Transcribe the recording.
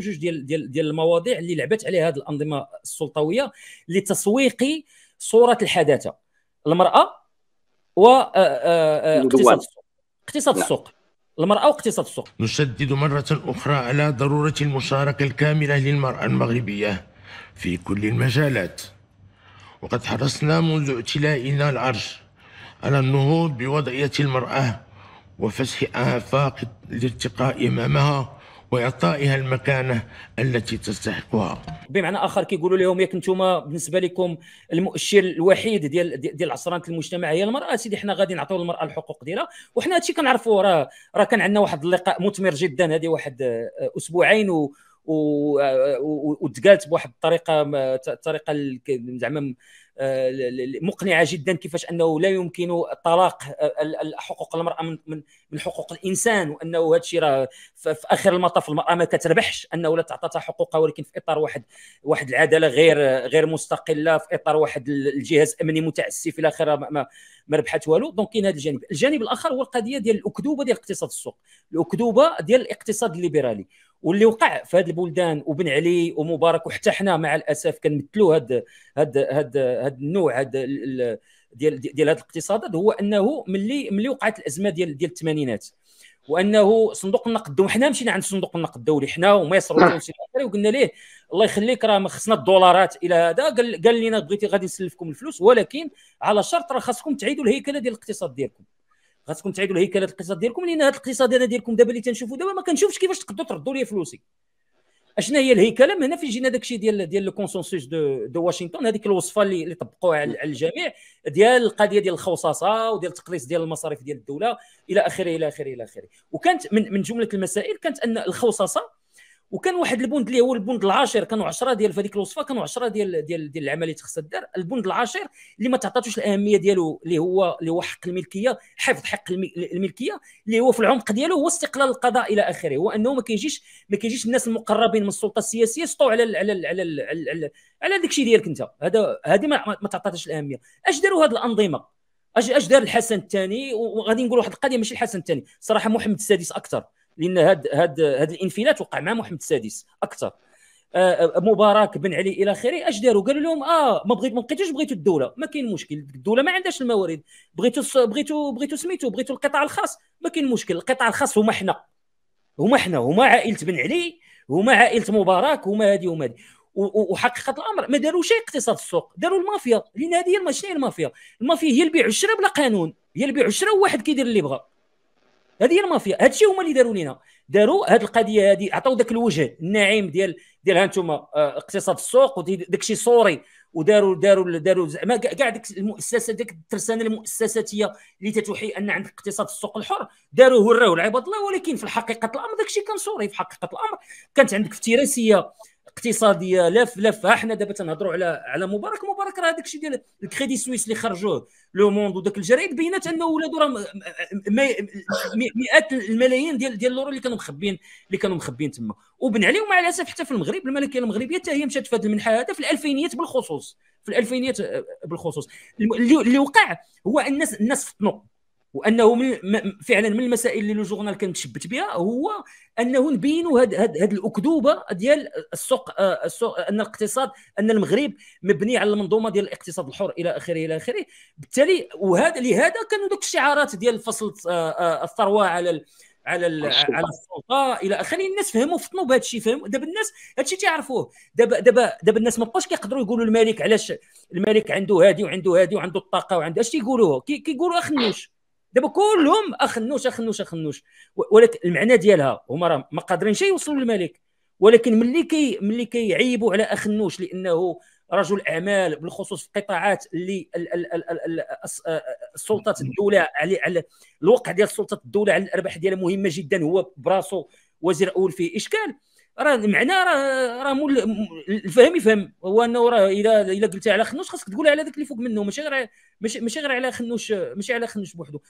جوج ديال ديال ديال المواضيع اللي لعبت عليها هذه الانظمه السلطويه لتسويق صوره الحداثه المراه و اقتصاد السوق اقتصاد نعم. السوق المراه واقتصاد السوق نشدد مره اخرى على ضروره المشاركه الكامله للمراه المغربيه في كل المجالات وقد حرصنا منذ ائتلائنا العرش على النهوض بوضعيه المراه وفسح آفاق الارتقاء أمامها واعطائها المكانه التي تستحقها. بمعنى اخر كيقولوا لهم ياك انتم بالنسبه لكم المؤشر الوحيد ديال ديال عصرانه المجتمع هي المراه سيدي حنا غادي نعطيو المراه الحقوق ديالها وحنا هادشي كنعرفوه راه راه كان عندنا واحد اللقاء مثمر جدا هذه واحد آه، اسبوعين و وتقالت آه، بواحد الطريقه الطريقه زعما مقنعه جدا كيفاش انه لا يمكن طلاق حقوق المراه من من حقوق الانسان وانه هذا الشيء راه في اخر المطاف المراه ما كتربحش انه لا تعطاتها حقوقها ولكن في اطار واحد واحد العداله غير غير مستقله في اطار واحد الجهاز امني متعسف الى اخره ما ربحت والو دونك كاين هذا الجانب الجانب الاخر هو القضيه ديال الاكذوبه ديال اقتصاد السوق الاكذوبه ديال الاقتصاد الليبرالي واللي وقع في هذه البلدان وبن علي ومبارك وحتى حنا مع الاسف كنمثلوا هذا هذا هذا هذا النوع هذا ديال ديال هذه الاقتصادات هو انه ملي ملي وقعت الازمه ديال ديال الثمانينات وانه صندوق النقد وحنا حنا مشينا عند صندوق النقد الدولي حنا ومصر نعم. وقلنا ليه الله يخليك راه خصنا الدولارات الى هذا قال قال لنا بغيتي غادي نسلفكم الفلوس ولكن على شرط راه خاصكم تعيدوا الهيكله ديال الاقتصاد ديالكم خاصكم تعيدوا الهيكله ديال الاقتصاد ديالكم لان هذا الاقتصاد ديالكم دابا اللي تنشوفوا دابا ما كنشوفش كيفاش تقدروا تردوا لي فلوسي اشنا هي الهيكله هنا فين جينا داكشي ديال ديال الكونسنسوس دو دو واشنطن هذيك الوصفه اللي اللي طبقوها على الجميع ديال القضيه ديال الخوصصه وديال التقليص ديال المصاريف ديال الدوله الى اخره الى اخره الى اخره وكانت من من جمله المسائل كانت ان الخوصصه وكان واحد البند اللي هو البند العاشر كانوا 10 ديال في هذيك الوصفه كانوا 10 ديال ديال ديال العمليه اللي خصها دار البند العاشر اللي ما تعطاتوش الاهميه ديالو اللي هو اللي هو حق الملكيه حفظ حق الملكيه اللي هو في العمق ديالو هو استقلال القضاء الى اخره هو انه ما كيجيش ما كيجيش الناس المقربين من السلطه السياسيه يسطوا على على على على, على داك الشيء ديالك انت هذا هذه ما, ما تعطاتش الاهميه اش داروا هذه الانظمه اش اش دار الحسن الثاني وغادي نقول واحد القضيه ماشي الحسن الثاني صراحه محمد السادس اكثر لان هاد هاد هاد الانفلات وقع مع محمد السادس اكثر آه، آه، مبارك بن علي الى اخره اش داروا قالوا لهم اه ما بغيت ما بقيتوش بغيتوا الدوله ما كاين مشكل الدوله ما عندهاش الموارد بغيتوا بغيتوا بغيتوا سميتو بغيتوا القطاع الخاص ما كاين مشكل القطاع الخاص هما حنا هما حنا هما عائله بن علي هما عائله مبارك هما هذه هما هذه وحقيقه الامر ما داروا شيء اقتصاد السوق داروا المافيا لان هذه هي المافيا المافيا هي البيع والشراء بلا قانون هي البيع والشراء وواحد كيدير اللي بغى هذه هي المافيا هذا الشيء هما اللي داروا لينا داروا هذه القضيه هذه عطاو ذاك الوجه الناعم ديال ديال هانتوما آه، اقتصاد السوق وداك الشيء صوري وداروا داروا داروا زعما كاع ديك المؤسسه ديك الترسانه المؤسساتيه اللي تتوحي ان عندك اقتصاد السوق الحر داروه وراوه لعباد الله ولكن في الحقيقه الامر داك الشيء كان صوري في حقيقه الامر كانت عندك افتراسيه اقتصاديه لف لف احنا دابا تنهضروا على على مبارك مبارك راه هذاك الشيء ديال الكريدي سويس اللي خرجوه لو موند وداك الجرايد بينات انه ولادو راه مئات الملايين ديال ديال اللورو اللي كانوا مخبين اللي كانوا مخبين تما وبن علي ومع الاسف حتى في المغرب الملكيه المغربيه حتى هي مشات في هذه المنحه هذا في الالفينيات بالخصوص في الالفينيات بالخصوص اللي وقع هو الناس الناس فطنوا وانه من فعلا من المسائل اللي لو جورنال كان متشبت بها هو انه نبينوا هاد هاد, هاد الاكذوبه ديال السوق آه، السوق ان الاقتصاد ان المغرب مبني على المنظومه ديال الاقتصاد الحر الى اخره الى اخره بالتالي وهذا لهذا كانوا ذوك الشعارات ديال فصل آه، آه، الثروه على على على السلطه الى اخره الناس فهموا فطنوا بهذا الشيء فهموا دابا الناس هذا الشيء تيعرفوه دابا دابا دابا الناس ما بقاوش كيقدروا يقولوا الملك علاش الملك عنده هادي وعنده هادي وعنده الطاقه وعنده اش تيقولوه كيقولوا اخنوش دابا كلهم اخنوش اخنوش اخنوش ولكن المعنى ديالها هما راه ما قادرين شي يوصلوا للملك ولكن ملي كي ملي كيعيبوا على اخنوش لانه رجل اعمال بالخصوص في قطاعات اللي السلطات الدوله على على الوقع ديال السلطات الدوله على الارباح ديالها مهمه جدا هو براسو وزير اول فيه اشكال راه المعنى راه راه الفهم يفهم هو انه راه الا اذا قلتها على خنوش خاصك تقول على ذاك اللي فوق منه ماشي غير ماشي غير على خنوش ماشي على خنوش بوحدو